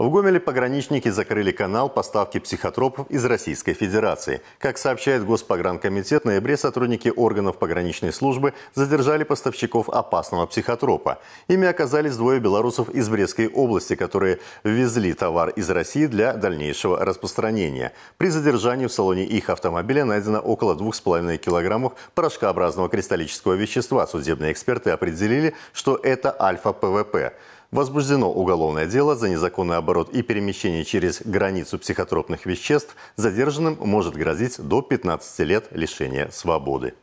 В Гомеле пограничники закрыли канал поставки психотропов из Российской Федерации. Как сообщает Госпогранкомитет, в ноябре сотрудники органов пограничной службы задержали поставщиков опасного психотропа. Ими оказались двое белорусов из Брестской области, которые ввезли товар из России для дальнейшего распространения. При задержании в салоне их автомобиля найдено около 2,5 килограммов порошкообразного кристаллического вещества. Судебные эксперты определили, что это альфа-ПВП. Возбуждено уголовное дело за незаконный оборот и перемещение через границу психотропных веществ. Задержанным может грозить до 15 лет лишения свободы.